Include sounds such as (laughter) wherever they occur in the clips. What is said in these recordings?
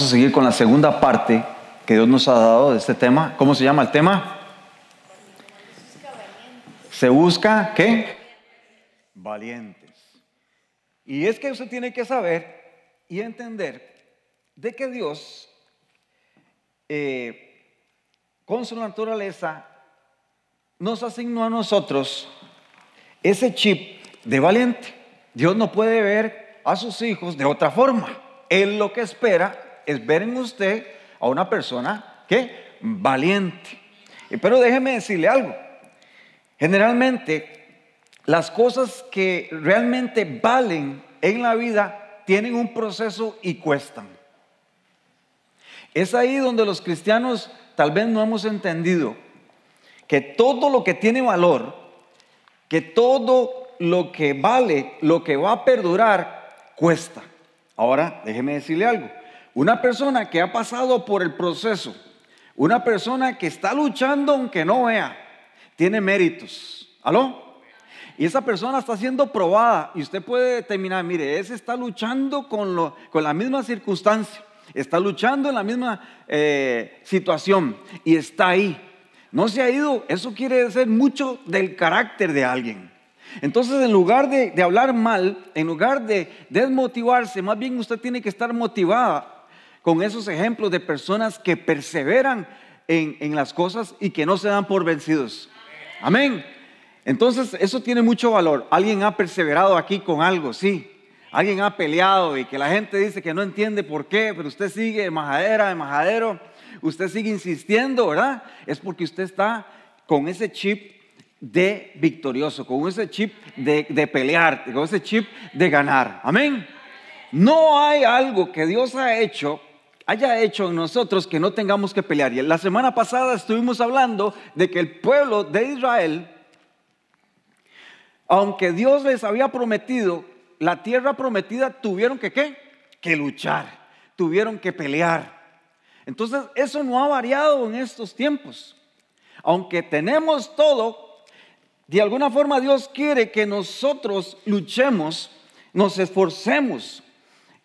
a seguir con la segunda parte que Dios nos ha dado de este tema. ¿Cómo se llama el tema? Se busca qué? Valientes. Y es que usted tiene que saber y entender de que Dios, eh, con su naturaleza, nos asignó a nosotros ese chip de valiente. Dios no puede ver a sus hijos de otra forma. Él lo que espera es ver en usted a una persona que valiente. Pero déjeme decirle algo. Generalmente las cosas que realmente valen en la vida tienen un proceso y cuestan. Es ahí donde los cristianos tal vez no hemos entendido que todo lo que tiene valor, que todo lo que vale, lo que va a perdurar, cuesta. Ahora, déjeme decirle algo. Una persona que ha pasado por el proceso, una persona que está luchando aunque no vea, tiene méritos. ¿Aló? Y esa persona está siendo probada y usted puede determinar, mire, ese está luchando con, lo, con la misma circunstancia, está luchando en la misma eh, situación y está ahí. No se ha ido, eso quiere decir mucho del carácter de alguien. Entonces, en lugar de hablar mal, en lugar de desmotivarse, más bien usted tiene que estar motivada con esos ejemplos de personas que perseveran en, las cosas y que no se dan por vencidos. Amén. Entonces, eso tiene mucho valor. Alguien ha perseverado aquí con algo, sí. Alguien ha peleado y que la gente dice que no entiende por qué, pero usted sigue de majadera, majadero. Usted sigue insistiendo, ¿verdad? Es porque usted está con ese chip de victorioso, con ese chip de, de, pelear, con ese chip de ganar. Amén. No hay algo que Dios ha hecho haya hecho en nosotros que no tengamos que pelear. Y la semana pasada estuvimos hablando de que el pueblo de Israel, aunque Dios les había prometido la tierra prometida, tuvieron que qué? Que luchar, tuvieron que pelear. Entonces, eso no ha variado en estos tiempos. Aunque tenemos todo, de alguna forma Dios quiere que nosotros luchemos, nos esforcemos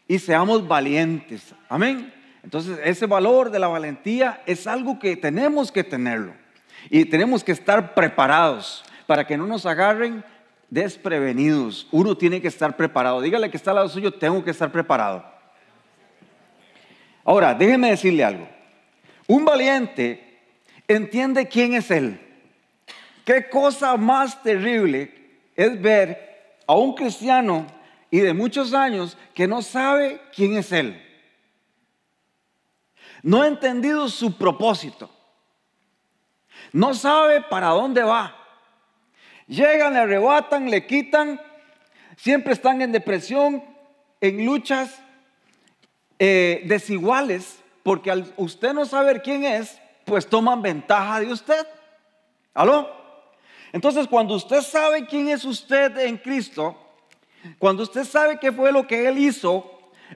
y seamos valientes. Amén. Entonces, ese valor de la valentía es algo que tenemos que tenerlo y tenemos que estar preparados para que no nos agarren desprevenidos. Uno tiene que estar preparado. Dígale que está al lado suyo, tengo que estar preparado. Ahora, déjenme decirle algo. Un valiente entiende quién es él. Qué cosa más terrible es ver a un cristiano y de muchos años que no sabe quién es él. No ha entendido su propósito. No sabe para dónde va. Llegan, le arrebatan, le quitan. Siempre están en depresión, en luchas eh, desiguales, porque al usted no saber quién es, pues toman ventaja de usted. ¿Aló? Entonces, cuando usted sabe quién es usted en Cristo, cuando usted sabe qué fue lo que Él hizo,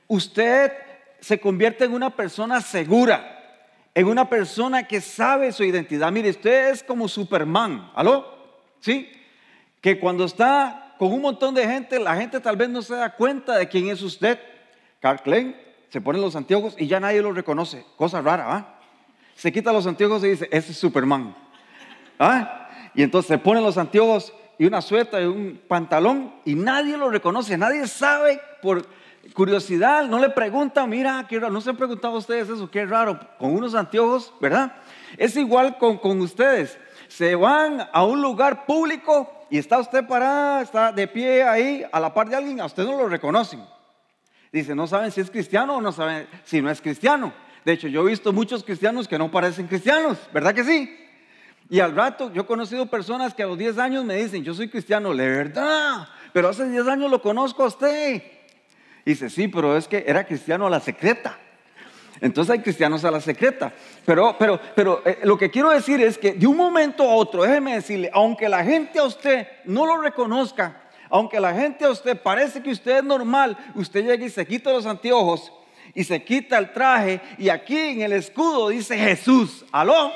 usted se convierte en una persona segura, en una persona que sabe su identidad. Mire, usted es como Superman, ¿aló? ¿Sí? Que cuando está con un montón de gente, la gente tal vez no se da cuenta de quién es usted. Carl Klein se pone los anteojos y ya nadie lo reconoce. Cosa rara, ¿va? ¿ah? Se quita los anteojos y dice, ese es Superman. ¿Ah? Y entonces se pone los anteojos y una sueta y un pantalón y nadie lo reconoce, nadie sabe por curiosidad, no le pregunta, mira, no se han preguntado ustedes eso, qué raro, con unos anteojos, ¿verdad? Es igual con, con ustedes. Se van a un lugar público y está usted parada, está de pie ahí, a la par de alguien, a usted no lo reconocen. Dice, no saben si es cristiano o no saben si no es cristiano. De hecho, yo he visto muchos cristianos que no parecen cristianos, ¿verdad que sí? Y al rato, yo he conocido personas que a los 10 años me dicen, yo soy cristiano, de verdad, pero hace 10 años lo conozco a usted dice, sí, pero es que era cristiano a la secreta. Entonces hay cristianos a la secreta. Pero, pero, pero eh, lo que quiero decir es que de un momento a otro, déjeme decirle, aunque la gente a usted no lo reconozca, aunque la gente a usted parece que usted es normal, usted llega y se quita los anteojos y se quita el traje y aquí en el escudo dice Jesús, aló.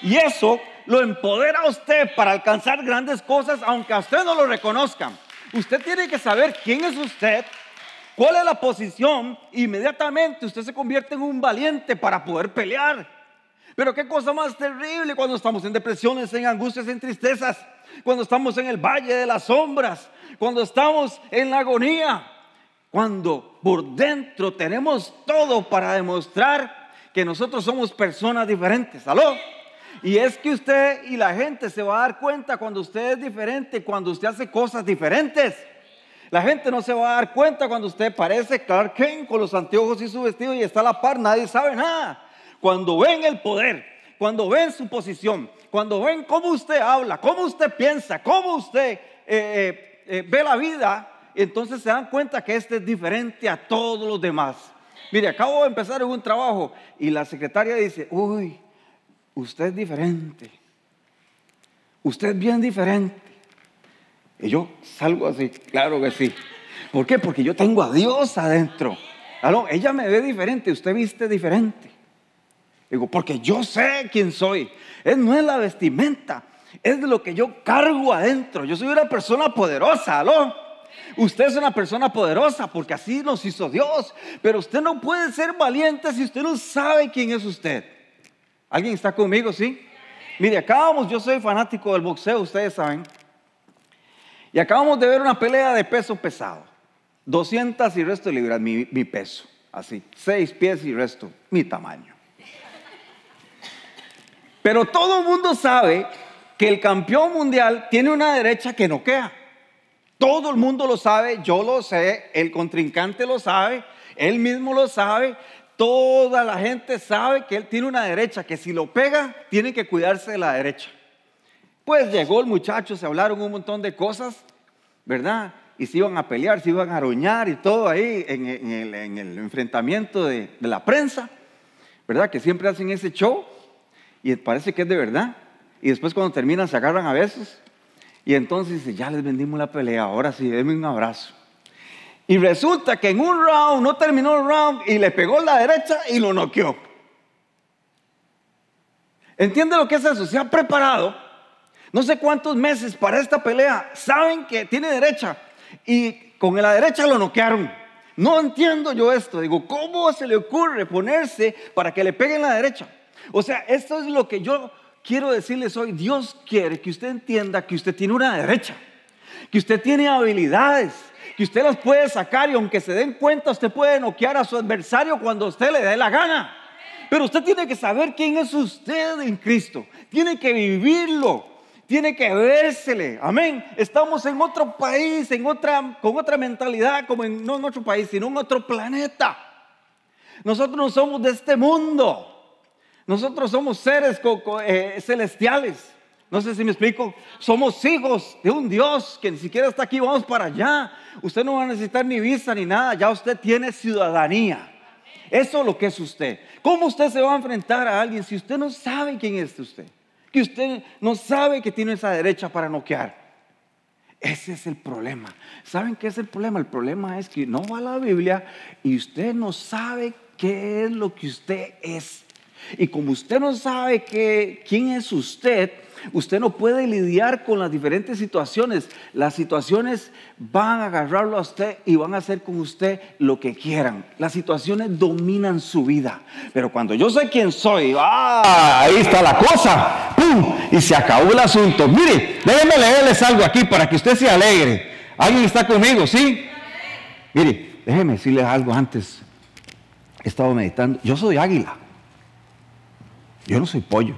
Y eso lo empodera a usted para alcanzar grandes cosas, aunque a usted no lo reconozcan. Usted tiene que saber quién es usted, ¿Cuál es la posición? Inmediatamente usted se convierte en un valiente para poder pelear. Pero qué cosa más terrible cuando estamos en depresiones, en angustias, en tristezas, cuando estamos en el valle de las sombras, cuando estamos en la agonía, cuando por dentro tenemos todo para demostrar que nosotros somos personas diferentes. ¿Aló? Y es que usted y la gente se va a dar cuenta cuando usted es diferente, cuando usted hace cosas diferentes. La gente no se va a dar cuenta cuando usted parece Clark Kent con los anteojos y su vestido y está a la par, nadie sabe nada. Cuando ven el poder, cuando ven su posición, cuando ven cómo usted habla, cómo usted piensa, cómo usted eh, eh, eh, ve la vida, entonces se dan cuenta que este es diferente a todos los demás. Mire, acabo de empezar en un trabajo y la secretaria dice, uy, usted es diferente. Usted es bien diferente. Y yo salgo así, claro que sí. ¿Por qué? Porque yo tengo a Dios adentro. ¿Aló? Ella me ve diferente, usted viste diferente. Digo, porque yo sé quién soy. Es, no es la vestimenta, es lo que yo cargo adentro. Yo soy una persona poderosa, ¿aló? Usted es una persona poderosa porque así nos hizo Dios. Pero usted no puede ser valiente si usted no sabe quién es usted. ¿Alguien está conmigo, sí? Mire, acá vamos, yo soy fanático del boxeo, ustedes saben. Y acabamos de ver una pelea de peso pesado. 200 y resto de libras, mi, peso. Así, 6 pies y resto, mi tamaño. Pero todo el mundo sabe que el campeón mundial tiene una derecha que no queda. Todo el mundo lo sabe, yo lo sé, el contrincante lo sabe, él mismo lo sabe, toda la gente sabe que él tiene una derecha, que si lo pega, tiene que cuidarse de la derecha llegó el muchacho, se hablaron un montón de cosas, ¿verdad? Y se iban a pelear, se iban a aruñar y todo ahí en, el, enfrentamiento de, la prensa, ¿verdad? Que siempre hacen ese show y parece que es de verdad. Y después cuando terminan se agarran a veces y entonces ya les vendimos la pelea, ahora sí, denme un abrazo. Y resulta que en un round, no terminó el round y le pegó la derecha y lo noqueó. ¿Entiende lo que es eso? Se ha preparado no sé cuántos meses para esta pelea, saben que tiene derecha y con la derecha lo noquearon. No entiendo yo esto, digo, ¿cómo se le ocurre ponerse para que le peguen la derecha? O sea, esto es lo que yo quiero decirles hoy, Dios quiere que usted entienda que usted tiene una derecha, que usted tiene habilidades, que usted las puede sacar y aunque se den cuenta, usted puede noquear a su adversario cuando usted le dé la gana. Pero usted tiene que saber quién es usted en Cristo. Tiene que vivirlo tiene que vérsele. Amén. Estamos en otro país, en otra, con otra mentalidad, como en, no en otro país, sino en otro planeta. Nosotros no somos de este mundo. Nosotros somos seres eh, celestiales. No sé si me explico. Somos hijos de un Dios que ni siquiera está aquí, vamos para allá. Usted no va a necesitar ni visa ni nada, ya usted tiene ciudadanía. Eso es lo que es usted. ¿Cómo usted se va a enfrentar a alguien si usted no sabe quién es usted? que usted no sabe que tiene esa derecha para noquear. Ese es el problema. ¿Saben qué es el problema? El problema es que no va a la Biblia y usted no sabe qué es lo que usted es. Y como usted no sabe quién es usted, Usted no puede lidiar con las diferentes situaciones. Las situaciones van a agarrarlo a usted y van a hacer con usted lo que quieran. Las situaciones dominan su vida. Pero cuando yo sé quién soy, ah, Ahí está la cosa. ¡Pum! Y se acabó el asunto. Mire, déjenme leerles algo aquí para que usted se alegre. ¿Alguien está conmigo? ¿Sí? Mire, déjenme decirles algo antes. He estado meditando. Yo soy águila. Yo no soy pollo.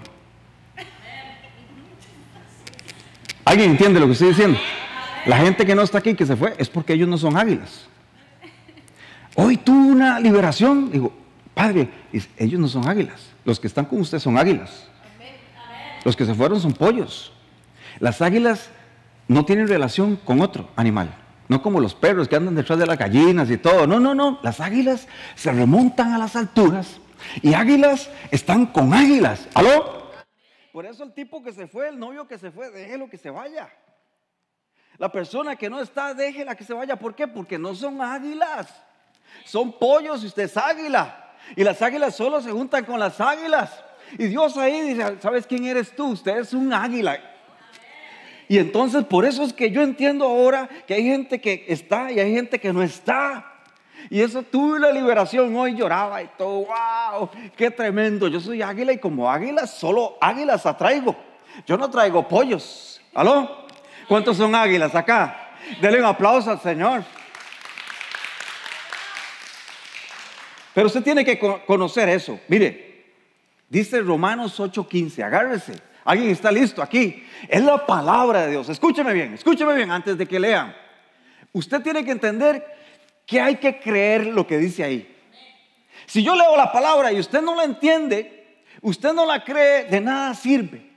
¿Alguien entiende lo que estoy diciendo? La gente que no está aquí, que se fue, es porque ellos no son águilas. Hoy tuvo una liberación. Digo, Padre, ellos no son águilas. Los que están con usted son águilas. Los que se fueron son pollos. Las águilas no tienen relación con otro animal. No como los perros que andan detrás de las gallinas y todo. No, no, no. Las águilas se remontan a las alturas. Y águilas están con águilas. ¿Aló? Por eso el tipo que se fue, el novio que se fue, déjelo que se vaya. La persona que no está, déjela que se vaya. ¿Por qué? Porque no son águilas. Son pollos y usted es águila. Y las águilas solo se juntan con las águilas. Y Dios ahí dice, ¿sabes quién eres tú? Usted es un águila. Y entonces por eso es que yo entiendo ahora que hay gente que está y hay gente que no está. Y eso tuve la liberación. Hoy lloraba y todo, wow, qué tremendo. Yo soy águila y como águila, solo águilas atraigo. Yo no traigo pollos. ¿Aló? ¿Cuántos son águilas acá? Denle un aplauso al Señor. Pero usted tiene que conocer eso. Mire, dice Romanos 8:15, agárrese. ¿Alguien está listo aquí? Es la palabra de Dios. Escúcheme bien, escúcheme bien antes de que lean. Usted tiene que entender que hay que creer lo que dice ahí. Si yo leo la palabra y usted no la entiende, usted no la cree, de nada sirve.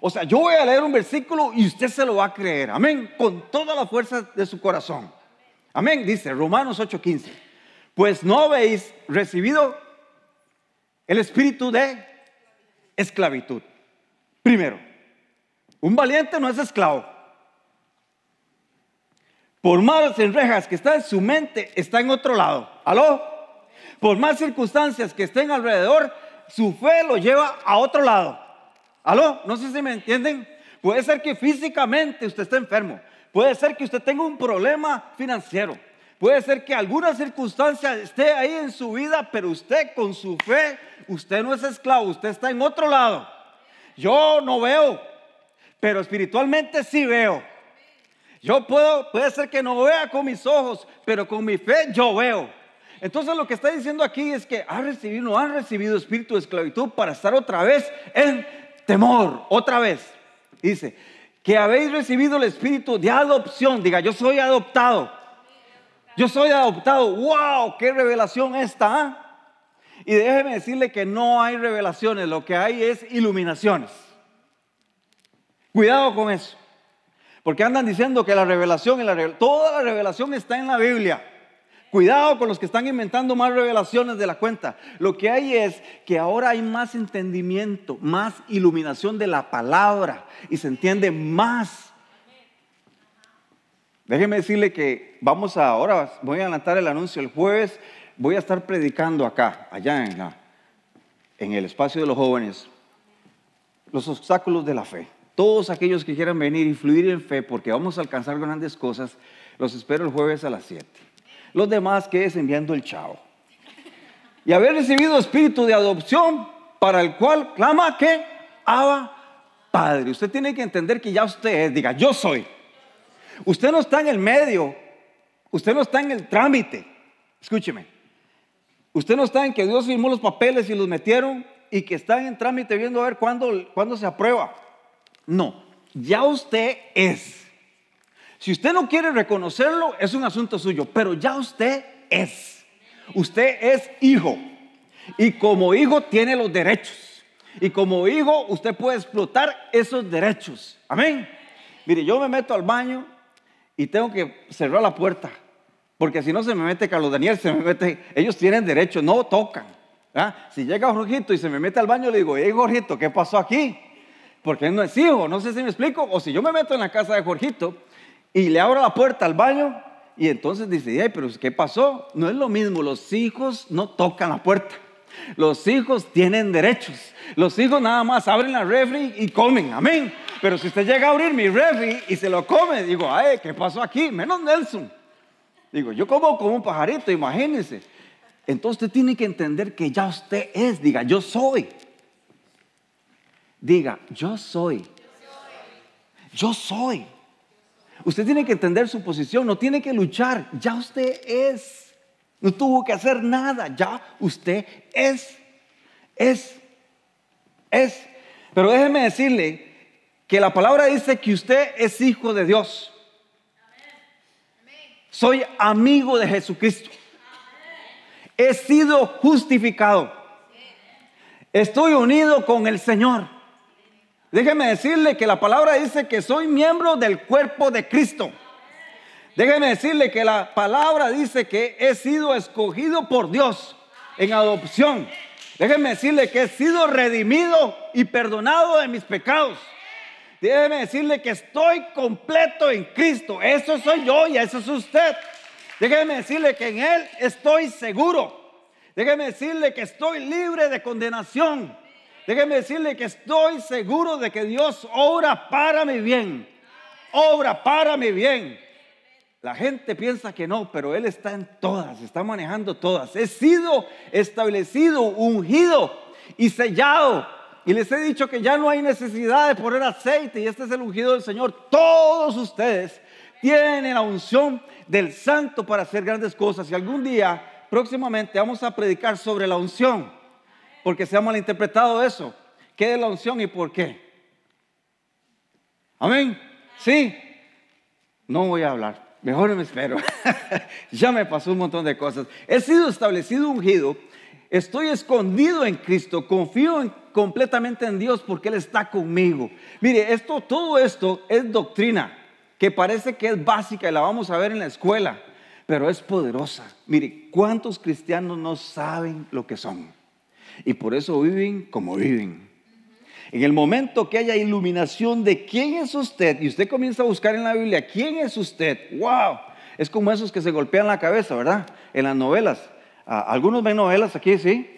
O sea, yo voy a leer un versículo y usted se lo va a creer. Amén. Con toda la fuerza de su corazón. Amén. Dice Romanos 8:15. Pues no habéis recibido el espíritu de esclavitud. Primero, un valiente no es esclavo por más enrejas que está en su mente, está en otro lado. ¿Aló? Por más circunstancias que estén alrededor, su fe lo lleva a otro lado. ¿Aló? No sé si me entienden. Puede ser que físicamente usted esté enfermo. Puede ser que usted tenga un problema financiero. Puede ser que alguna circunstancia esté ahí en su vida, pero usted con su fe, usted no es esclavo, usted está en otro lado. Yo no veo, pero espiritualmente sí veo. Yo puedo, puede ser que no vea con mis ojos, pero con mi fe yo veo. Entonces lo que está diciendo aquí es que ha recibido, no han recibido espíritu de esclavitud para estar otra vez en temor, otra vez. Dice, que habéis recibido el espíritu de adopción. Diga, yo soy adoptado. Yo soy adoptado. ¡Wow! ¡Qué revelación esta! ¿ah? Y déjeme decirle que no hay revelaciones, lo que hay es iluminaciones. Cuidado con eso. Porque andan diciendo que la revelación, la toda la revelación está en la Biblia. Cuidado con los que están inventando más revelaciones de la cuenta. Lo que hay es que ahora hay más entendimiento, más iluminación de la palabra y se entiende más. Déjenme decirle que vamos a, ahora, voy a adelantar el anuncio. El jueves voy a estar predicando acá, allá en, en el espacio de los jóvenes, los obstáculos de la fe. Todos aquellos que quieran venir y fluir en fe, porque vamos a alcanzar grandes cosas, los espero el jueves a las 7. Los demás quedes enviando el chao. Y haber recibido espíritu de adopción, para el cual clama que Abba Padre. Usted tiene que entender que ya usted es, diga, yo soy. Usted no está en el medio, usted no está en el trámite. Escúcheme. Usted no está en que Dios firmó los papeles y los metieron y que están en trámite viendo a ver cuándo, cuándo se aprueba. No, ya usted es. Si usted no quiere reconocerlo, es un asunto suyo, pero ya usted es. Usted es hijo. Y como hijo tiene los derechos. Y como hijo usted puede explotar esos derechos. Amén. Mire, yo me meto al baño y tengo que cerrar la puerta. Porque si no se me mete Carlos Daniel, se me mete. Ellos tienen derecho, no tocan. Si llega Jorgito y se me mete al baño, le digo, hey Jorgito, ¿qué pasó aquí? porque él no es hijo, no sé si me explico, o si yo me meto en la casa de Jorgito y le abro la puerta al baño y entonces dice, ay, pero ¿qué pasó? No es lo mismo, los hijos no tocan la puerta. Los hijos tienen derechos. Los hijos nada más abren la refri y comen, amén. Pero si usted llega a abrir mi refri y se lo come, digo, ay, ¿qué pasó aquí? Menos Nelson. Digo, yo como como un pajarito, imagínense. Entonces usted tiene que entender que ya usted es, diga, yo soy. Diga, yo soy. Yo soy. Usted tiene que entender su posición, no tiene que luchar, ya usted es. No tuvo que hacer nada, ya usted es. Es. Es. Pero déjeme decirle que la palabra dice que usted es hijo de Dios. Soy amigo de Jesucristo. He sido justificado. Estoy unido con el Señor. Déjeme decirle que la palabra dice que soy miembro del cuerpo de Cristo. Déjeme decirle que la palabra dice que he sido escogido por Dios en adopción. Déjeme decirle que he sido redimido y perdonado de mis pecados. Déjeme decirle que estoy completo en Cristo. Eso soy yo y eso es usted. Déjeme decirle que en Él estoy seguro. Déjeme decirle que estoy libre de condenación. Déjenme decirle que estoy seguro de que Dios obra para mi bien. Obra para mi bien. La gente piensa que no, pero Él está en todas, está manejando todas. He sido establecido, ungido y sellado. Y les he dicho que ya no hay necesidad de poner aceite y este es el ungido del Señor. Todos ustedes tienen la unción del santo para hacer grandes cosas. Y algún día, próximamente, vamos a predicar sobre la unción. Porque se ha malinterpretado eso. ¿Qué es la unción y por qué? Amén. Sí. No voy a hablar. Mejor me espero. (laughs) ya me pasó un montón de cosas. He sido establecido ungido. Estoy escondido en Cristo. Confío completamente en Dios porque Él está conmigo. Mire, esto, todo esto es doctrina que parece que es básica y la vamos a ver en la escuela, pero es poderosa. Mire, ¿cuántos cristianos no saben lo que son? Y por eso viven como viven. En el momento que haya iluminación de quién es usted y usted comienza a buscar en la Biblia quién es usted, wow, es como esos que se golpean la cabeza, ¿verdad? En las novelas. Ah, algunos ven novelas aquí, ¿sí?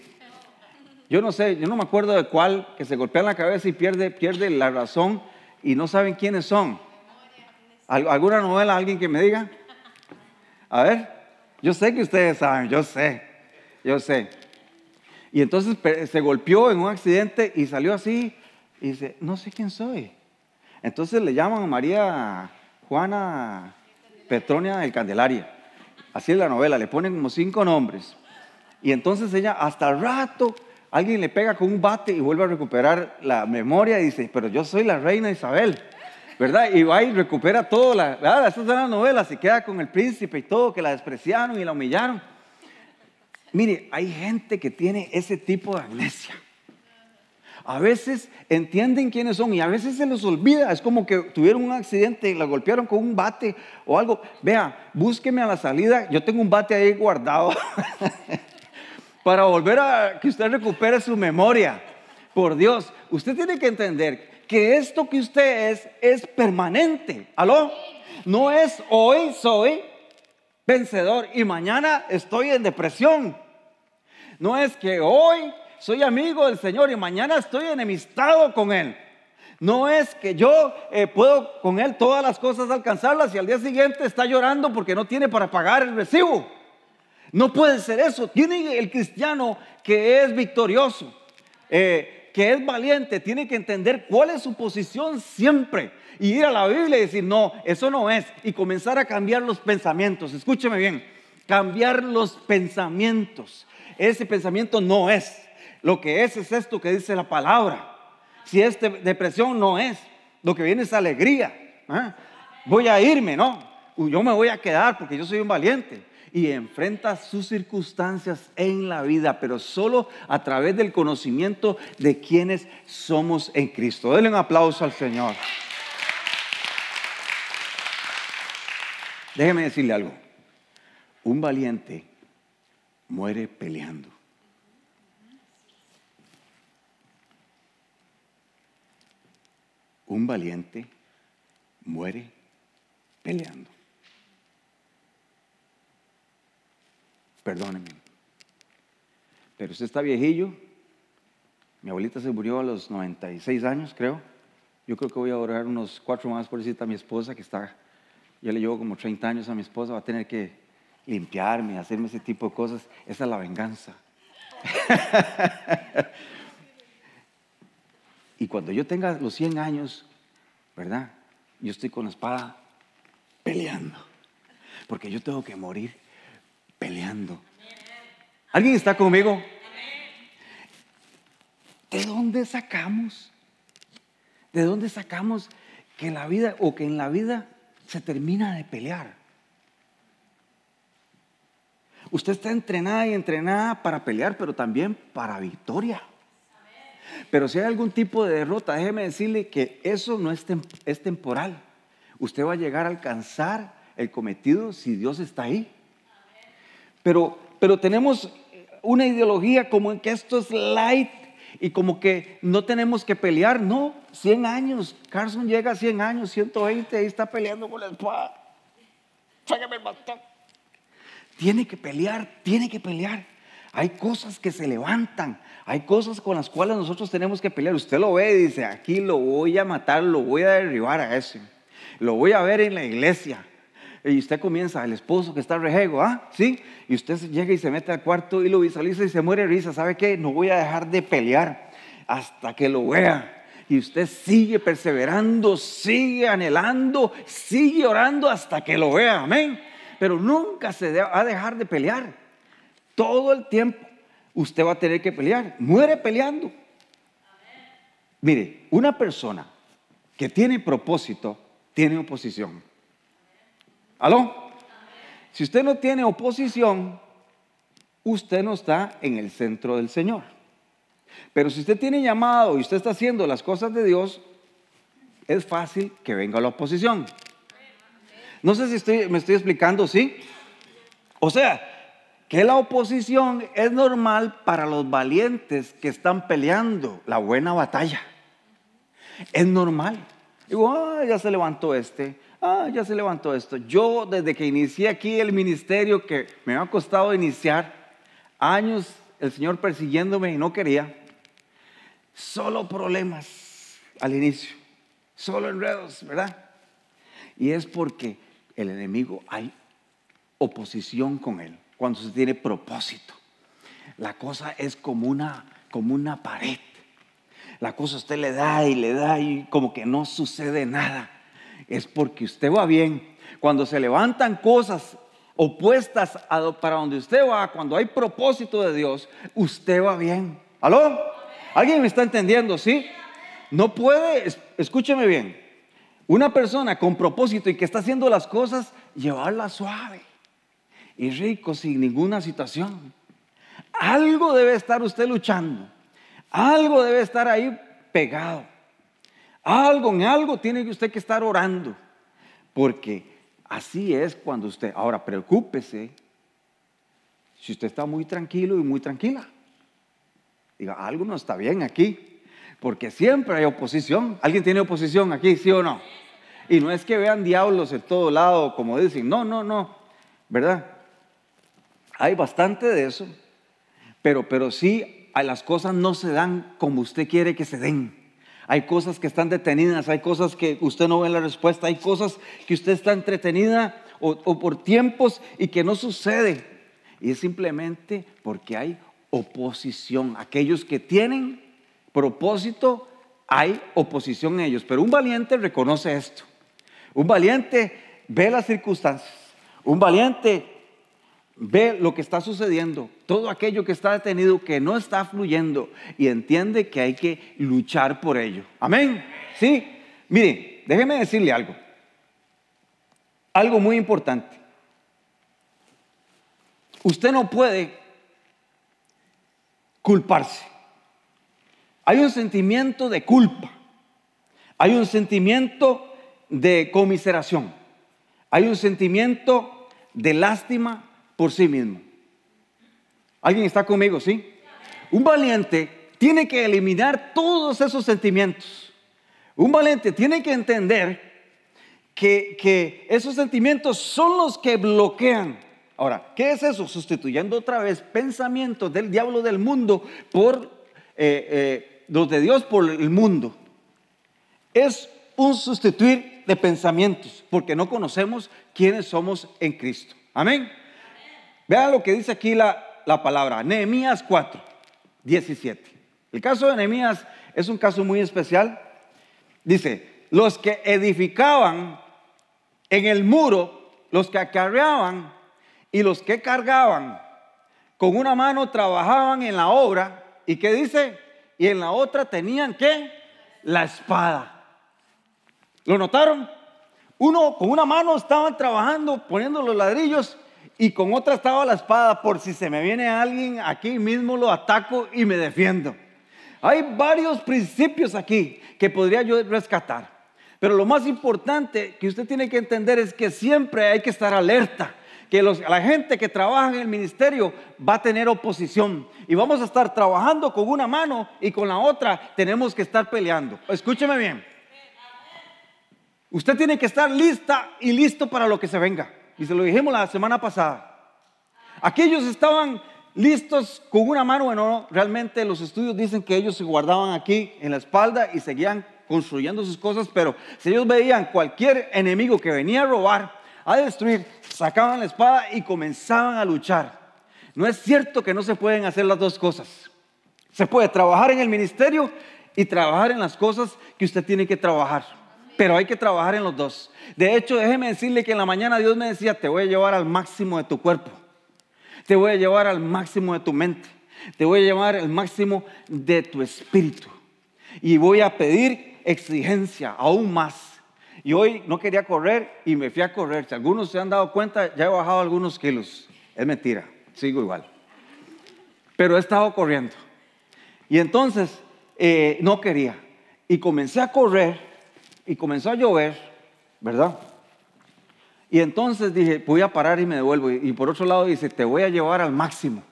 Yo no sé, yo no me acuerdo de cuál, que se golpea la cabeza y pierde, pierde la razón y no saben quiénes son. ¿Alguna novela, alguien que me diga? A ver, yo sé que ustedes saben, yo sé, yo sé. Y entonces se golpeó en un accidente y salió así y dice, no sé quién soy. Entonces le llaman María Juana Petronia del Candelaria. Así es la novela, le ponen como cinco nombres. Y entonces ella hasta rato alguien le pega con un bate y vuelve a recuperar la memoria y dice, pero yo soy la reina Isabel, ¿verdad? Y va y recupera todo, la, ¿verdad? Esa es la novela, se queda con el príncipe y todo, que la despreciaron y la humillaron. Mire, hay gente que tiene ese tipo de amnesia. A veces entienden quiénes son y a veces se los olvida. Es como que tuvieron un accidente y la golpearon con un bate o algo. Vea, búsqueme a la salida. Yo tengo un bate ahí guardado (laughs) para volver a que usted recupere su memoria. Por Dios, usted tiene que entender que esto que usted es es permanente. ¿Aló? No es hoy soy vencedor y mañana estoy en depresión. No es que hoy soy amigo del Señor y mañana estoy enemistado con Él. No es que yo eh, puedo con Él todas las cosas alcanzarlas y al día siguiente está llorando porque no tiene para pagar el recibo. No puede ser eso. Tiene el cristiano que es victorioso, eh, que es valiente, tiene que entender cuál es su posición siempre y ir a la Biblia y decir, no, eso no es. Y comenzar a cambiar los pensamientos. Escúcheme bien, cambiar los pensamientos. Ese pensamiento no es. Lo que es es esto que dice la palabra. Si es depresión, no es. Lo que viene es alegría. ¿ah? Voy a irme, ¿no? Yo me voy a quedar porque yo soy un valiente. Y enfrenta sus circunstancias en la vida, pero solo a través del conocimiento de quienes somos en Cristo. Denle un aplauso al Señor. Déjeme decirle algo. Un valiente muere peleando. Un valiente muere peleando. Perdónenme. Pero usted está viejillo. Mi abuelita se murió a los 96 años, creo. Yo creo que voy a orar unos cuatro más por decirte a mi esposa, que está, ya le llevo como 30 años a mi esposa, va a tener que limpiarme, hacerme ese tipo de cosas, esa es la venganza. (laughs) y cuando yo tenga los 100 años, ¿verdad? Yo estoy con la espada peleando, porque yo tengo que morir peleando. ¿Alguien está conmigo? ¿De dónde sacamos? ¿De dónde sacamos que la vida o que en la vida se termina de pelear? Usted está entrenada y entrenada para pelear, pero también para victoria. Pero si hay algún tipo de derrota, déjeme decirle que eso no es, temporal. Usted va a llegar a alcanzar el cometido si Dios está ahí. Pero, pero tenemos una ideología como en que esto es light y como que no tenemos que pelear. No, 100 años. Carson llega a 100 años, 120, ahí está peleando con la espada. Sáqueme el bastón. Tiene que pelear, tiene que pelear. Hay cosas que se levantan, hay cosas con las cuales nosotros tenemos que pelear. Usted lo ve y dice, aquí lo voy a matar, lo voy a derribar a ese. Lo voy a ver en la iglesia. Y usted comienza, el esposo que está rejego, ¿ah? Sí. Y usted llega y se mete al cuarto y lo visualiza y se muere de risa. ¿Sabe qué? No voy a dejar de pelear hasta que lo vea y usted sigue perseverando, sigue anhelando, sigue orando hasta que lo vea. Amén pero nunca se va a dejar de pelear. Todo el tiempo usted va a tener que pelear. Muere peleando. Mire, una persona que tiene propósito tiene oposición. ¿Aló? Si usted no tiene oposición, usted no está en el centro del Señor. Pero si usted tiene llamado y usted está haciendo las cosas de Dios, es fácil que venga la oposición. No sé si me estoy explicando, ¿sí? O sea, que la oposición es normal para los valientes que están peleando la buena batalla. Es normal. Digo, ah, ya se levantó este, ah, ya se levantó esto. Yo desde que inicié aquí el ministerio que me ha costado iniciar, años el Señor persiguiéndome y no quería, solo problemas al inicio, solo enredos, ¿verdad? Y es porque el enemigo hay oposición con él, cuando se tiene propósito. La cosa es como una, como una pared. La cosa usted le da y le da y como que no sucede nada. Es porque usted va bien. Cuando se levantan cosas opuestas para donde usted va, cuando hay propósito de Dios, usted va bien. ¿Aló? ¿Alguien me está entendiendo? ¿Sí? No puede, escúcheme bien. Una persona con propósito y que está haciendo las cosas, llevarla suave y rico sin ninguna situación. Algo debe estar usted luchando. Algo debe estar ahí pegado. Algo en algo tiene usted que estar orando. Porque así es cuando usted, ahora preocúpese si usted está muy tranquilo y muy tranquila. Diga, algo no está bien aquí. Porque siempre hay oposición. ¿Alguien tiene oposición aquí, sí o no? Y no es que vean diablos en todo lado, como dicen. No, no, no. ¿Verdad? Hay bastante de eso. Pero, pero sí, las cosas no se dan como usted quiere que se den. Hay cosas que están detenidas, hay cosas que usted no ve la respuesta, hay cosas que usted está entretenida o, o por tiempos y que no sucede. Y es simplemente porque hay oposición. Aquellos que tienen propósito, hay oposición en ellos. Pero un valiente reconoce esto. Un valiente ve las circunstancias. Un valiente ve lo que está sucediendo, todo aquello que está detenido, que no está fluyendo y entiende que hay que luchar por ello. Amén. Sí. Miren, déjeme decirle algo. Algo muy importante. Usted no puede culparse. Hay un sentimiento de culpa, hay un sentimiento de comiseración, hay un sentimiento de lástima por sí mismo. ¿Alguien está conmigo, sí? Un valiente tiene que eliminar todos esos sentimientos. Un valiente tiene que entender que, esos sentimientos son los que bloquean. Ahora, ¿qué es eso? Sustituyendo otra vez pensamientos del diablo del mundo por eh, eh, los de Dios por el mundo. Es un sustituir de pensamientos, porque no conocemos quiénes somos en Cristo. Amén. Vean lo que dice aquí la, palabra, Nehemías 4, 17. El caso de Nehemías es un caso muy especial. Dice, los que edificaban en el muro, los que acarreaban y los que cargaban, con una mano trabajaban en la obra. ¿Y que dice? y en la otra tenían qué? La espada. ¿Lo notaron? Uno con una mano estaba trabajando, poniendo los ladrillos y con otra estaba la espada por si se me viene alguien aquí mismo lo ataco y me defiendo. Hay varios principios aquí que podría yo rescatar. Pero lo más importante que usted tiene que entender es que siempre hay que estar alerta que la gente que trabaja en el ministerio va a tener oposición. Y vamos a estar trabajando con una mano y con la otra tenemos que estar peleando. Escúcheme bien. Usted tiene que estar lista y listo para lo que se venga. Y se lo dijimos la semana pasada. Aquellos estaban listos con una mano en oro. Realmente los estudios dicen que ellos se guardaban aquí en la espalda y seguían construyendo sus cosas, pero si ellos veían cualquier enemigo que venía a robar, a destruir, sacaban la espada y comenzaban a luchar. No es cierto que no se pueden hacer las dos cosas. Se puede trabajar en el ministerio y trabajar en las cosas que usted tiene que trabajar. Pero hay que trabajar en los dos. De hecho, déjeme decirle que en la mañana Dios me decía, te voy a llevar al máximo de tu cuerpo. Te voy a llevar al máximo de tu mente. Te voy a llevar al máximo de tu espíritu. Y voy a pedir exigencia aún más y hoy no quería correr y me fui a correr. Si algunos se han dado cuenta, ya he bajado algunos kilos. Es mentira, sigo igual. Pero he estado corriendo. Y entonces eh, no quería. Y comencé a correr y comenzó a llover, ¿verdad? Y entonces dije, voy a parar y me devuelvo. Y por otro lado dice, te voy a llevar al máximo.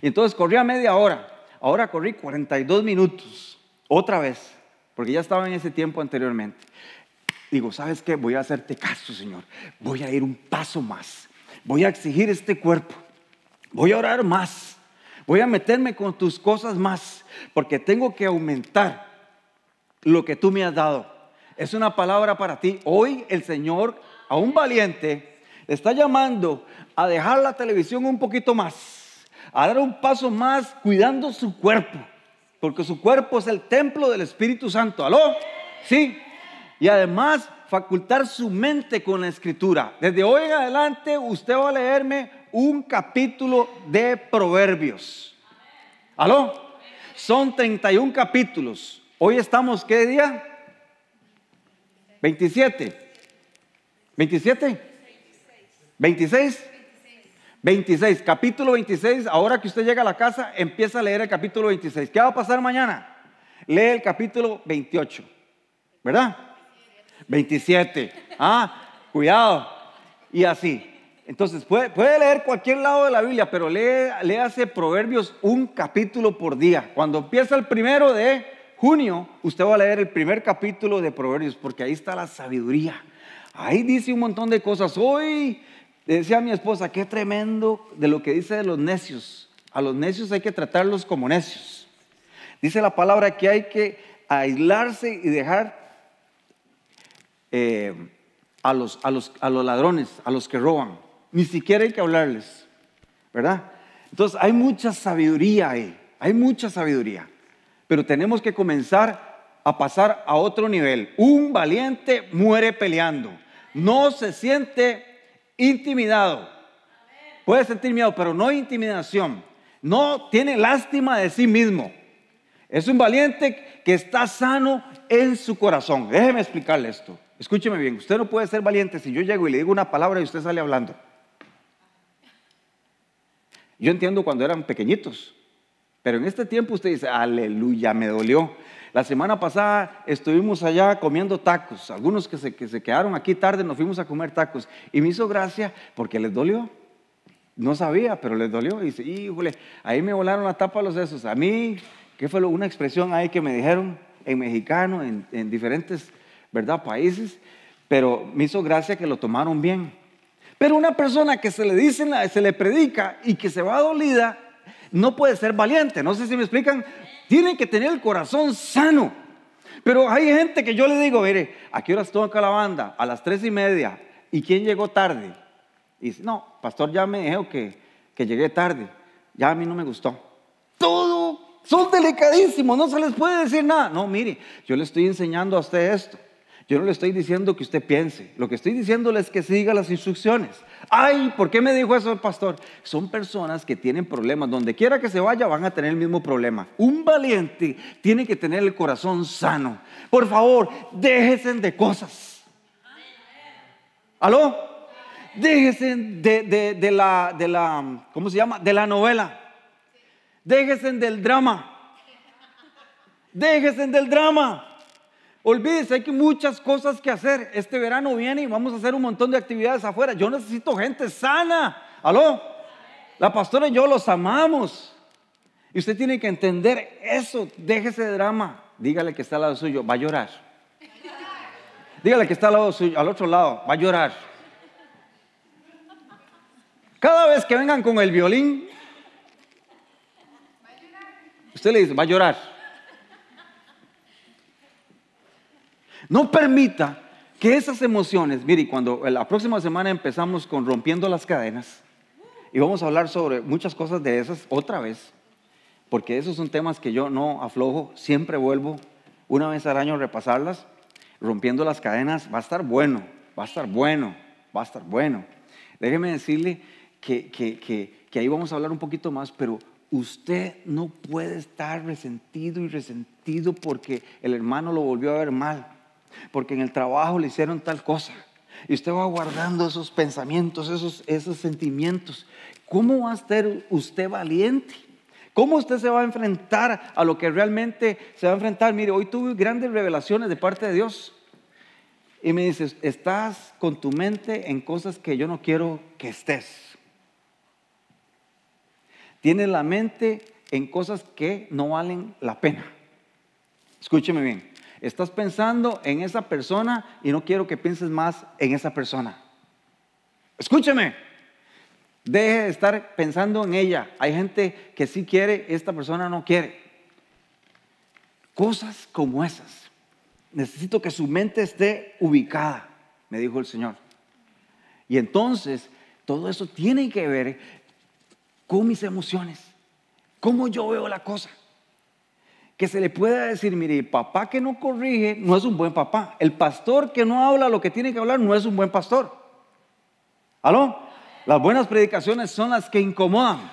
Y entonces corrí a media hora. Ahora corrí 42 minutos, otra vez, porque ya estaba en ese tiempo anteriormente digo, ¿sabes qué? Voy a hacerte caso, Señor. Voy a ir un paso más. Voy a exigir este cuerpo. Voy a orar más. Voy a meterme con tus cosas más. Porque tengo que aumentar lo que tú me has dado. Es una palabra para ti. Hoy el Señor a un valiente está llamando a dejar la televisión un poquito más. A dar un paso más cuidando su cuerpo. Porque su cuerpo es el templo del Espíritu Santo. ¿Aló? Sí y además facultar su mente con la escritura. Desde hoy en adelante usted va a leerme un capítulo de proverbios. ¿Aló? Son 31 capítulos. Hoy estamos, ¿qué día? 27. ¿27? 26. 26, capítulo 26, ahora que usted llega a la casa, empieza a leer el capítulo 26. ¿Qué va a pasar mañana? Lee el capítulo 28, ¿verdad? 27. Ah, cuidado. Y así. Entonces, puede, puede, leer cualquier lado de la Biblia, pero lee, léase Proverbios un capítulo por día. Cuando empieza el primero de junio, usted va a leer el primer capítulo de Proverbios, porque ahí está la sabiduría. Ahí dice un montón de cosas. Hoy decía mi esposa, qué tremendo de lo que dice de los necios. A los necios hay que tratarlos como necios. Dice la palabra que hay que aislarse y dejar eh, a, los, a los ladrones, a los que roban. Ni siquiera hay que hablarles, ¿verdad? Entonces hay mucha sabiduría ahí, hay mucha sabiduría, pero tenemos que comenzar a pasar a otro nivel. Un valiente muere peleando, no se siente intimidado, puede sentir miedo, pero no intimidación, no tiene lástima de sí mismo. Es un valiente que está sano en su corazón. Déjeme explicarle esto. Escúcheme bien, usted no puede ser valiente si yo llego y le digo una palabra y usted sale hablando. Yo entiendo cuando eran pequeñitos, pero en este tiempo usted dice, aleluya, me dolió. La semana pasada estuvimos allá comiendo tacos, algunos que se, quedaron aquí tarde nos fuimos a comer tacos y me hizo gracia porque les dolió. No sabía, pero les dolió. Y dice, híjole, ahí me volaron la tapa los sesos. A mí, ¿qué fue una expresión ahí que me dijeron en mexicano, en, en diferentes ¿verdad? Países, pero me hizo gracia que lo tomaron bien. Pero una persona que se le dice, se le predica y que se va dolida, no puede ser valiente. No sé si me explican. Tienen que tener el corazón sano. Pero hay gente que yo le digo, mire, ¿a qué horas toca la banda? A las tres y media. ¿Y quién llegó tarde? Y dice, no, pastor ya me dijo que, que llegué tarde. Ya a mí no me gustó. Todo, son delicadísimos, no se les puede decir nada. No, mire, yo le estoy enseñando a usted esto. Yo no le estoy diciendo que usted piense, lo que estoy diciéndole es que siga las instrucciones. Ay, ¿por qué me dijo eso el pastor? Son personas que tienen problemas, donde quiera que se vaya van a tener el mismo problema. Un valiente tiene que tener el corazón sano. Por favor, déjense de cosas. ¿Aló? Déjese de, la, de la, ¿cómo se llama? De la novela. Déjense del drama. Déjense del drama. Olvídese, hay muchas cosas que hacer. Este verano viene y vamos a hacer un montón de actividades afuera. Yo necesito gente sana. ¿Aló? La pastora y yo los amamos. Y usted tiene que entender eso. Déjese de drama. Dígale que está al lado suyo, va a llorar. Dígale que está al, lado suyo, al otro lado, va a llorar. Cada vez que vengan con el violín, usted le dice, va a llorar. No permita que esas emociones, mire, cuando la próxima semana empezamos con rompiendo las cadenas y vamos a hablar sobre muchas cosas de esas otra vez, porque esos son temas que yo no aflojo, siempre vuelvo una vez al año a repasarlas. Rompiendo las cadenas va a estar bueno, va a estar bueno, va a estar bueno. Déjeme decirle que, que ahí vamos a hablar un poquito más, pero usted no puede estar resentido y resentido porque el hermano lo volvió a ver mal porque en el trabajo le hicieron tal cosa. Y usted va guardando esos pensamientos, esos, esos sentimientos. ¿Cómo va a ser usted valiente? ¿Cómo usted se va a enfrentar a lo que realmente se va a enfrentar? Mire, hoy tuve grandes revelaciones de parte de Dios. Y me dice, estás con tu mente en cosas que yo no quiero que estés. Tienes la mente en cosas que no valen la pena. Escúcheme bien. Estás pensando en esa persona y no quiero que pienses más en esa persona. Escúcheme, deje de estar pensando en ella. Hay gente que sí quiere, esta persona no quiere. Cosas como esas. Necesito que su mente esté ubicada, me dijo el Señor. Y entonces, todo eso tiene que ver con mis emociones, cómo yo veo la cosa que se le pueda decir, mire, papá que no corrige no es un buen papá. El pastor que no habla lo que tiene que hablar no es un buen pastor. ¿Aló? Las buenas predicaciones son las que incomodan.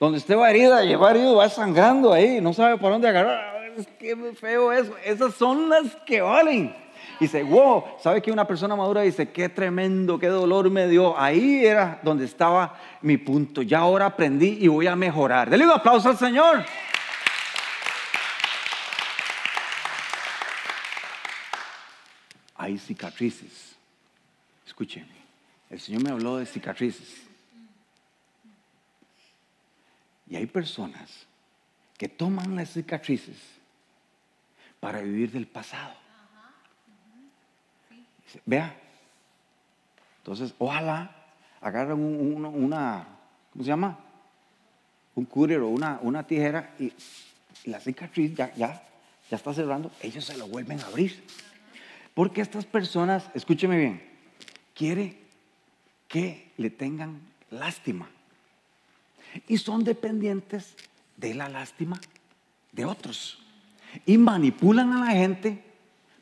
Donde usted va herida, lleva herido, va sangrando ahí, no sabe por dónde agarrar. Es que feo eso. Esas son las que valen. Y dice, wow, ¿sabe que una persona madura dice, qué tremendo, qué dolor me dio? Ahí era donde estaba mi punto. Ya ahora aprendí y voy a mejorar. Dele un aplauso al Señor. hay cicatrices. Escúcheme, el Señor me habló de cicatrices. Y hay personas que toman las cicatrices para vivir del pasado. Vea. Entonces, ojalá agarren una, ¿cómo se llama? Un cúter o una, tijera y, la cicatriz ya, ya, ya, está cerrando, ellos se lo vuelven a abrir. Porque estas personas, escúcheme bien, quiere que le tengan lástima. Y son dependientes de la lástima de otros. Y manipulan a la gente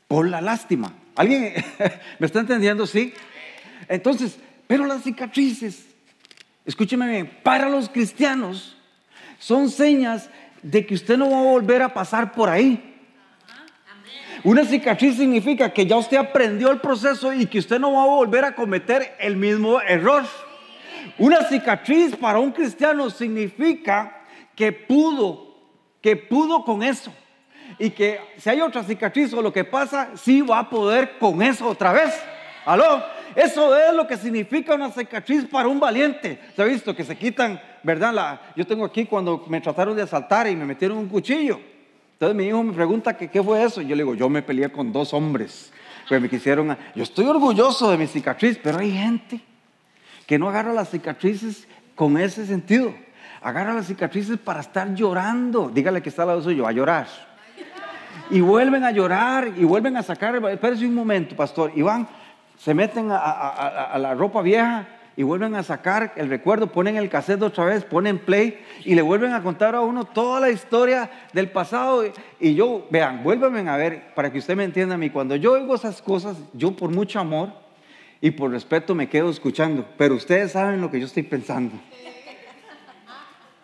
por la lástima. ¿Alguien (laughs) me está entendiendo? Sí. Entonces, pero las cicatrices, escúcheme bien, para los cristianos son señas de que usted no va a volver a pasar por ahí. Una cicatriz significa que ya usted aprendió el proceso y que usted no va a volver a cometer el mismo error. Una cicatriz para un cristiano significa que pudo, que pudo con eso. Y que si hay otra cicatriz o lo que pasa, sí va a poder con eso otra vez. ¿Aló? Eso es lo que significa una cicatriz para un valiente. ¿Se ha visto que se quitan, verdad? yo tengo aquí cuando me trataron de asaltar y me metieron un cuchillo. Entonces mi hijo me pregunta que, qué fue eso. Y yo le digo, yo me peleé con dos hombres. Pues me quisieron. Yo estoy orgulloso de mi cicatriz, pero hay gente que no agarra las cicatrices con ese sentido. Agarra las cicatrices para estar llorando. Dígale que está al lado suyo, a llorar. Y vuelven a llorar y vuelven a sacar. Espérese un momento, pastor. Y van, se meten a la ropa vieja y vuelven a sacar el recuerdo, ponen el cassette otra vez, ponen play y le vuelven a contar a uno toda la historia del pasado. Y yo, vean, vuélvanme a ver para que usted me entienda a mí. Cuando yo oigo esas cosas, yo por mucho amor y por respeto me quedo escuchando, pero ustedes saben lo que yo estoy pensando.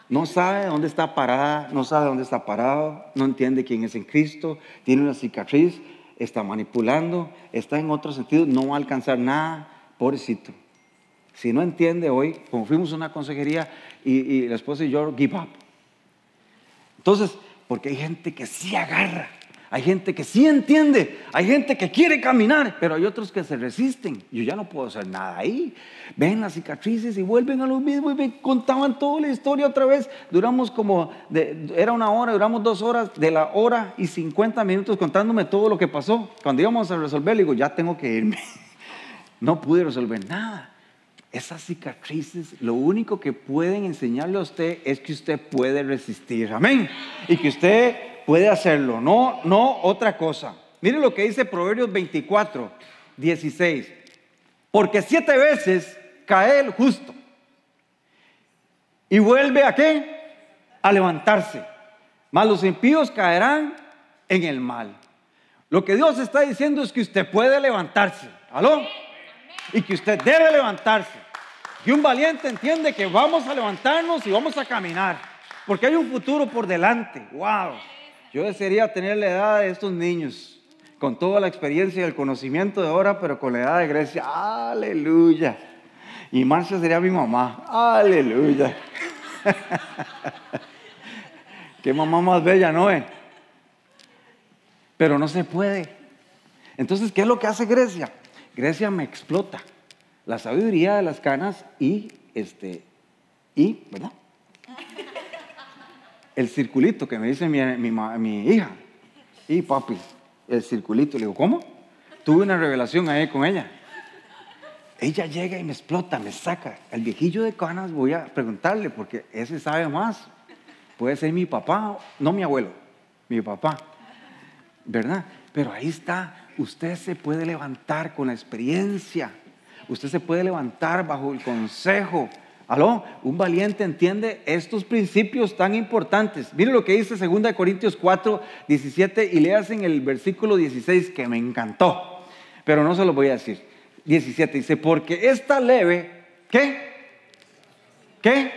No sabe dónde está parada, no sabe dónde está parado, no entiende quién es en Cristo, tiene una cicatriz, está manipulando, está en otro sentido, no va a alcanzar nada, pobrecito. Si no entiende hoy, como fuimos a una consejería y, la esposa y yo, give up. Entonces, porque hay gente que sí agarra, hay gente que sí entiende, hay gente que quiere caminar, pero hay otros que se resisten. Yo ya no puedo hacer nada ahí. Ven las cicatrices y vuelven a lo mismo y me contaban toda la historia otra vez. Duramos como, era una hora, duramos dos horas, de la hora y 50 minutos contándome todo lo que pasó. Cuando íbamos a resolver, le digo, ya tengo que irme. (laughs) No pude resolver nada. Esas cicatrices lo único que pueden enseñarle a usted es que usted puede resistir, amén. Y que usted puede hacerlo, no, no otra cosa. Mire lo que dice Proverbios 24, 16. Porque siete veces cae el justo. ¿Y vuelve a qué? A levantarse. Mas los impíos caerán en el mal. Lo que Dios está diciendo es que usted puede levantarse. ¿Aló? y que usted debe levantarse. Y un valiente entiende que vamos a levantarnos y vamos a caminar, porque hay un futuro por delante. ¡Wow! Yo desearía tener la edad de estos niños, con toda la experiencia y el conocimiento de ahora, pero con la edad de Grecia. ¡Aleluya! Y Marcia sería mi mamá. ¡Aleluya! (laughs) ¡Qué mamá más bella, no Pero no se puede. Entonces, ¿qué es lo que hace Grecia? Grecia me explota. La sabiduría de las canas y, este, y, ¿verdad? El circulito que me dice mi, mi hija. Y papi, el circulito. Le digo, ¿cómo? Tuve una revelación ahí con ella. Ella llega y me explota, me saca. Al viejillo de canas voy a preguntarle porque ese sabe más. Puede ser mi papá, no mi abuelo, mi papá. ¿Verdad? Pero ahí está usted se puede levantar con la experiencia, usted se puede levantar bajo el consejo. Aló, un valiente entiende estos principios tan importantes. Mire lo que dice 2 Corintios 4, 17 y leas en el versículo 16 que me encantó, pero no se lo voy a decir. 17 dice, porque esta leve, ¿qué? ¿Qué?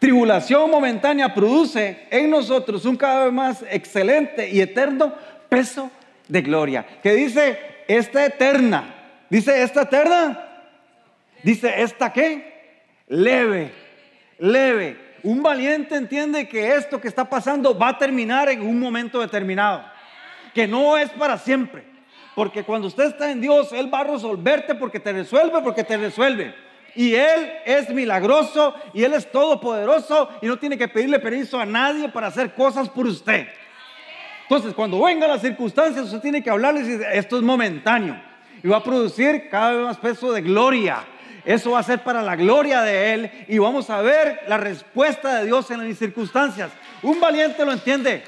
Tribulación momentánea produce en nosotros un cada vez más excelente y eterno peso de gloria. Que dice, esta eterna. Dice, esta eterna. Dice, esta qué? Leve, leve. Un valiente entiende que esto que está pasando va a terminar en un momento determinado. Que no es para siempre. Porque cuando usted está en Dios, Él va a resolverte porque te resuelve, porque te resuelve. Y Él es milagroso y Él es todopoderoso y no tiene que pedirle permiso a nadie para hacer cosas por usted. Entonces, cuando vengan las circunstancias, usted tiene que hablarles y decir, esto es momentáneo y va a producir cada vez más peso de gloria. Eso va a ser para la gloria de Él y vamos a ver la respuesta de Dios en las circunstancias. Un valiente lo entiende.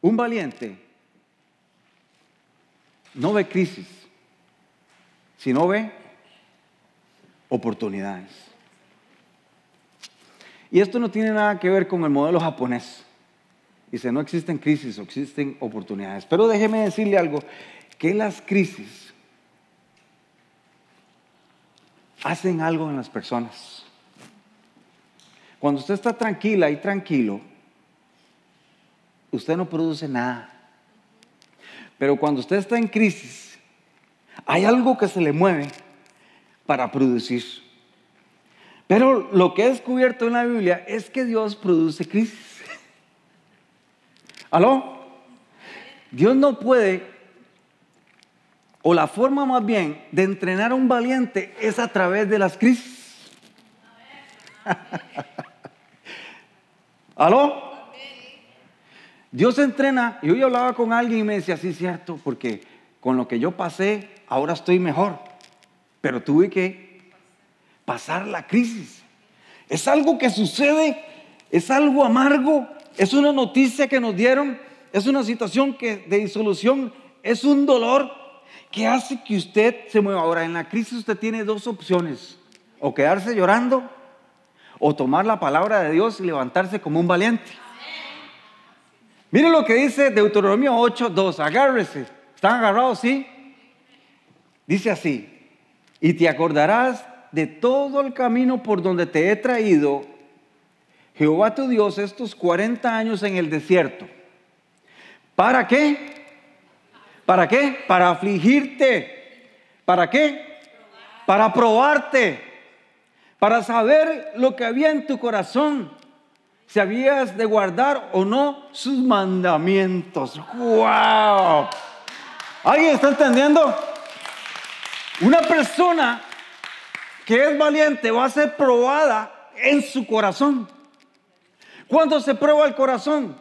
Un valiente no ve crisis, sino ve oportunidades. Y esto no tiene nada que ver con el modelo japonés. Dice, no existen crisis, existen oportunidades. Pero déjeme decirle algo, que las crisis hacen algo en las personas. Cuando usted está tranquila y tranquilo, usted no produce nada. Pero cuando usted está en crisis, hay algo que se le mueve para producir. Pero lo que he descubierto en la Biblia es que Dios produce crisis. ¿Aló? Dios no puede, o la forma más bien de entrenar a un valiente es a través de las crisis. (laughs) ¿Aló? Dios entrena, y hoy hablaba con alguien y me decía, sí, cierto, porque con lo que yo pasé, ahora estoy mejor, pero tuve que pasar la crisis. Es algo que sucede, es algo amargo, es una noticia que nos dieron, es una situación que, de disolución, es un dolor que hace que usted se mueva. Ahora, en la crisis usted tiene dos opciones, o quedarse llorando o tomar la palabra de Dios y levantarse como un valiente. Miren lo que dice Deuteronomio 8, 2. Agárrese. ¿Están agarrados? Sí. Dice así. Y te acordarás de todo el camino por donde te he traído, Jehová tu Dios, estos 40 años en el desierto. ¿Para qué? ¿Para qué? Para afligirte. ¿Para qué? Para probarte. Para saber lo que había en tu corazón. Si habías de guardar o no sus mandamientos. ¡Wow! ¿Alguien está entendiendo? Una persona que es valiente va a ser probada en su corazón. ¿Cuándo se prueba el corazón?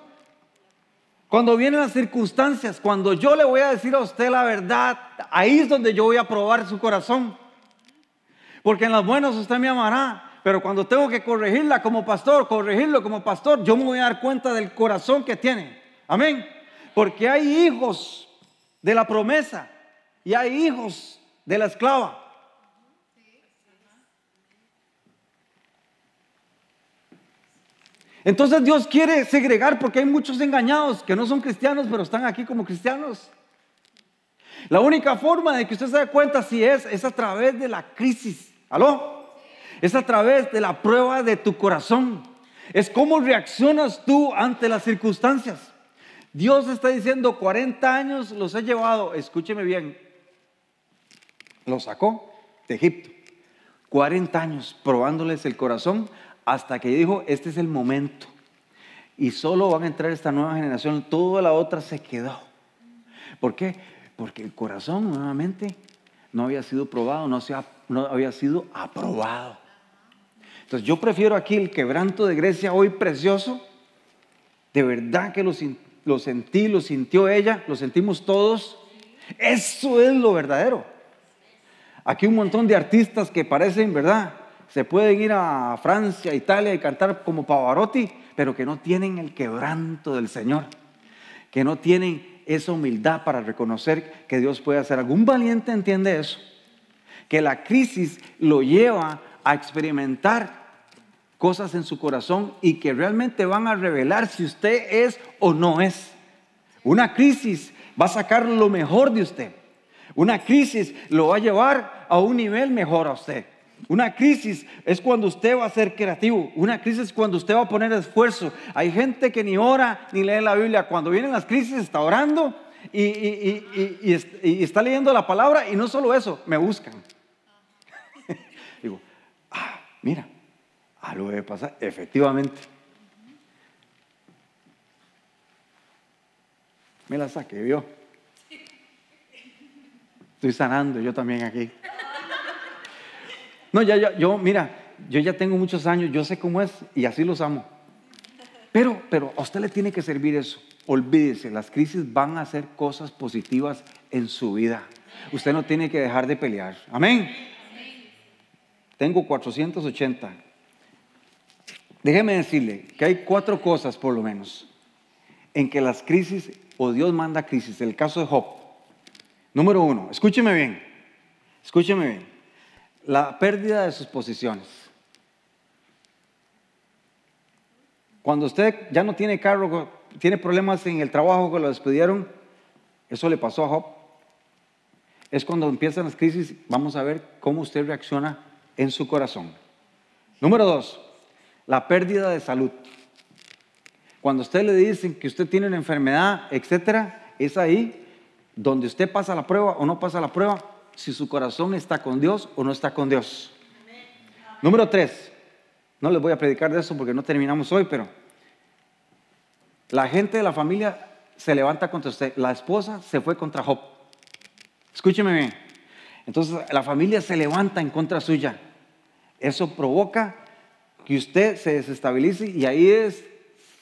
Cuando vienen las circunstancias, cuando yo le voy a decir a usted la verdad, ahí es donde yo voy a probar su corazón. Porque en las buenas usted me amará, pero cuando tengo que corregirla como pastor, corregirlo como pastor, yo me voy a dar cuenta del corazón que tiene. Amén. Porque hay hijos de la promesa y hay hijos de la esclava. Entonces Dios quiere segregar porque hay muchos engañados que no son cristianos, pero están aquí como cristianos. La única forma de que usted se dé cuenta si es, es a través de la crisis. ¿Aló? Es a través de la prueba de tu corazón. Es cómo reaccionas tú ante las circunstancias. Dios está diciendo, 40 años los he llevado, escúcheme bien, los sacó de Egipto. 40 años probándoles el corazón hasta que dijo, este es el momento. Y solo van a entrar esta nueva generación, toda la otra se quedó. ¿Por qué? Porque el corazón nuevamente no había sido probado, no, se no había sido aprobado. Entonces yo prefiero aquí el quebranto de Grecia hoy precioso. De verdad que lo, lo sentí, lo sintió ella, lo sentimos todos. Eso es lo verdadero. Aquí un montón de artistas que parecen, ¿verdad? se pueden ir a Francia, Italia y cantar como Pavarotti, pero que no tienen el quebranto del Señor, que no tienen esa humildad para reconocer que Dios puede hacer. Algún valiente entiende eso, que la crisis lo lleva a experimentar cosas en su corazón y que realmente van a revelar si usted es o no es. Una crisis va a sacar lo mejor de usted. Una crisis lo va a llevar a un nivel mejor a usted. Una crisis es cuando usted va a ser creativo. Una crisis es cuando usted va a poner esfuerzo. Hay gente que ni ora ni lee la Biblia. Cuando vienen las crisis está orando y, está leyendo la palabra. Y no solo eso, me buscan. (laughs) Digo, ah, mira, algo ah, debe pasar. Efectivamente. Me la saqué, vio. Estoy sanando yo también aquí. No, ya, yo, mira, yo ya tengo muchos años, yo sé cómo es y así los amo. Pero, pero a usted le tiene que servir eso. Olvídese, las crisis van a hacer cosas positivas en su vida. Usted no tiene que dejar de pelear. Amén. Tengo 480. Déjeme decirle que hay cuatro cosas por lo menos en que las crisis o Dios manda crisis. El caso de Job. Número uno, escúcheme bien, escúcheme bien la pérdida de sus posiciones. Cuando usted ya no tiene carro, tiene problemas en el trabajo que lo despidieron, eso le pasó a Job. Es cuando empiezan las crisis, vamos a ver cómo usted reacciona en su corazón. Número dos, la pérdida de salud. Cuando usted le dicen que usted tiene una enfermedad, etcétera, es ahí donde usted pasa la prueba o no pasa la prueba, si su corazón está con Dios o no está con Dios. Número tres, no les voy a predicar de eso porque no terminamos hoy, pero la gente de la familia se levanta contra usted. La esposa se fue contra Job. Escúcheme bien. Entonces la familia se levanta en contra suya. Eso provoca que usted se desestabilice y ahí es,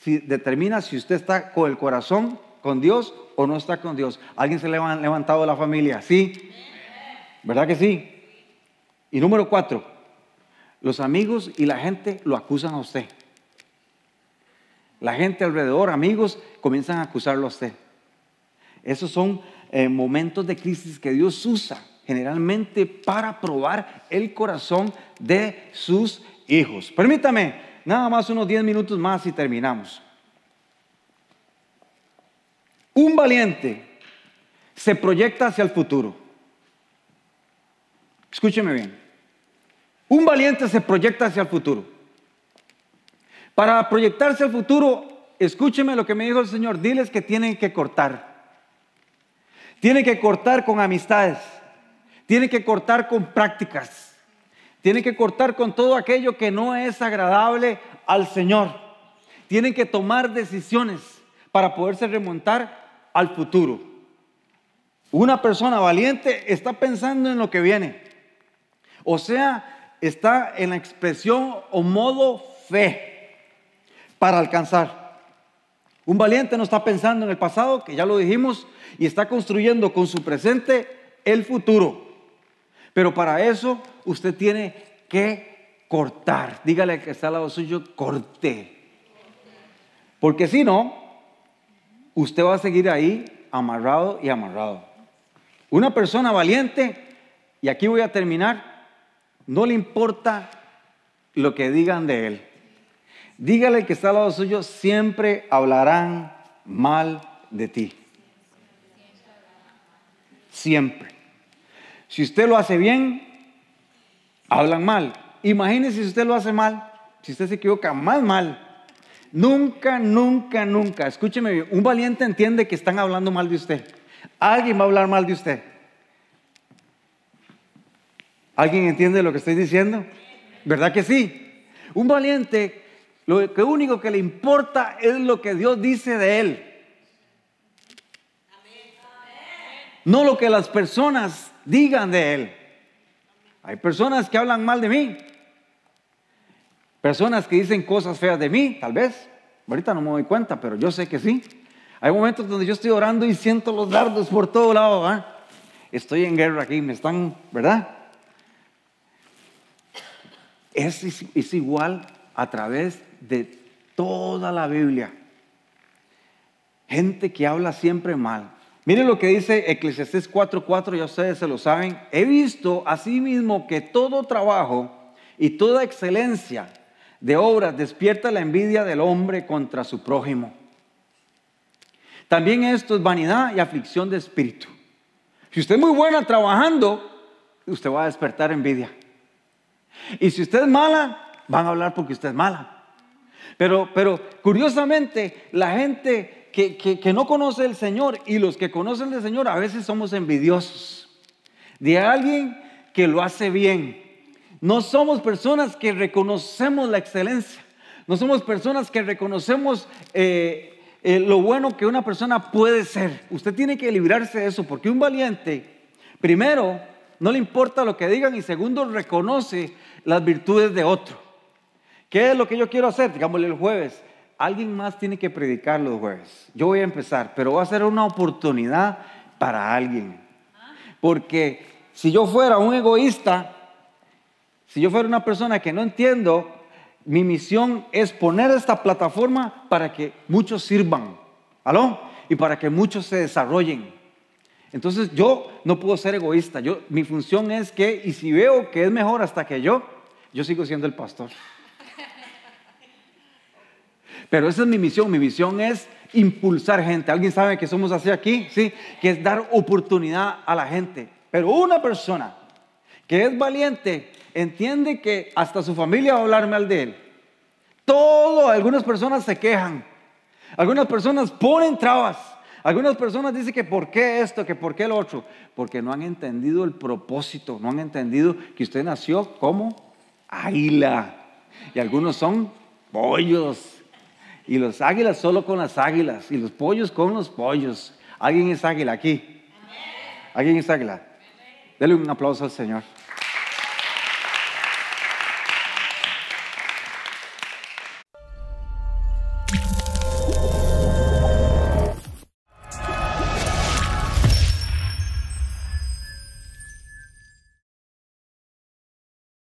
si determina si usted está con el corazón con Dios o no está con Dios. ¿Alguien se le ha levantado de la familia? ¿Sí? ¿Verdad que sí? Y número cuatro, los amigos y la gente lo acusan a usted. La gente alrededor, amigos, comienzan a acusarlo a usted. Esos son eh, momentos de crisis que Dios usa generalmente para probar el corazón de sus hijos. Permítame, nada más unos 10 minutos más y terminamos. Un valiente se proyecta hacia el futuro. Escúcheme bien. Un valiente se proyecta hacia el futuro. Para proyectarse al futuro, escúcheme lo que me dijo el Señor. Diles que tienen que cortar. Tienen que cortar con amistades. Tienen que cortar con prácticas. Tienen que cortar con todo aquello que no es agradable al Señor. Tienen que tomar decisiones para poderse remontar al futuro. Una persona valiente está pensando en lo que viene. O sea, está en la expresión o modo fe para alcanzar. Un valiente no está pensando en el pasado, que ya lo dijimos, y está construyendo con su presente el futuro. Pero para eso usted tiene que cortar. Dígale que está al lado suyo, corte. Porque si no, usted va a seguir ahí amarrado y amarrado. Una persona valiente, y aquí voy a terminar, no le importa lo que digan de él. Dígale que está al lado suyo, siempre hablarán mal de ti. Siempre. Si usted lo hace bien, hablan mal. Imagínese si usted lo hace mal, si usted se equivoca, más mal. Nunca, nunca, nunca. Escúcheme, bien, un valiente entiende que están hablando mal de usted. Alguien va a hablar mal de usted. ¿Alguien entiende lo que estoy diciendo? ¿Verdad que sí? Un valiente, lo único que le importa es lo que Dios dice de él. No lo que las personas digan de él. Hay personas que hablan mal de mí. Personas que dicen cosas feas de mí, tal vez. Ahorita no me doy cuenta, pero yo sé que sí. Hay momentos donde yo estoy orando y siento los dardos por todo lado. ¿ah? Estoy en guerra aquí, me están, ¿verdad? Es, igual a través de toda la Biblia. Gente que habla siempre mal. Miren lo que dice Eclesiastés 4:4, ya ustedes se lo saben. He visto asimismo que todo trabajo y toda excelencia de obras despierta la envidia del hombre contra su prójimo. También esto es vanidad y aflicción de espíritu. Si usted es muy buena trabajando, usted va a despertar envidia. Y si usted es mala, van a hablar porque usted es mala. Pero, pero curiosamente, la gente que, no conoce el Señor y los que conocen el Señor a veces somos envidiosos de alguien que lo hace bien. No somos personas que reconocemos la excelencia. No somos personas que reconocemos eh, eh, lo bueno que una persona puede ser. Usted tiene que librarse de eso porque un valiente, primero, no le importa lo que digan y segundo, reconoce las virtudes de otro. ¿Qué es lo que yo quiero hacer? Digámosle el jueves. Alguien más tiene que predicar los jueves. Yo voy a empezar, pero va a ser una oportunidad para alguien. Porque si yo fuera un egoísta, si yo fuera una persona que no entiendo, mi misión es poner esta plataforma para que muchos sirvan. ¿Aló? Y para que muchos se desarrollen. Entonces yo no puedo ser egoísta. Yo, mi función es que, y si veo que es mejor hasta que yo, yo sigo siendo el pastor. Pero esa es mi misión. Mi misión es impulsar gente. ¿Alguien sabe que somos así aquí? Sí, que es dar oportunidad a la gente. Pero una persona que es valiente entiende que hasta su familia va a hablar mal de él. Todo, algunas personas se quejan. Algunas personas ponen trabas. Algunas personas dicen que por qué esto, que por qué lo otro, porque no han entendido el propósito, no han entendido que usted nació como águila. Y algunos son pollos. Y los águilas solo con las águilas. Y los pollos con los pollos. ¿Alguien es águila aquí? ¿Alguien es águila? Dele un aplauso al Señor.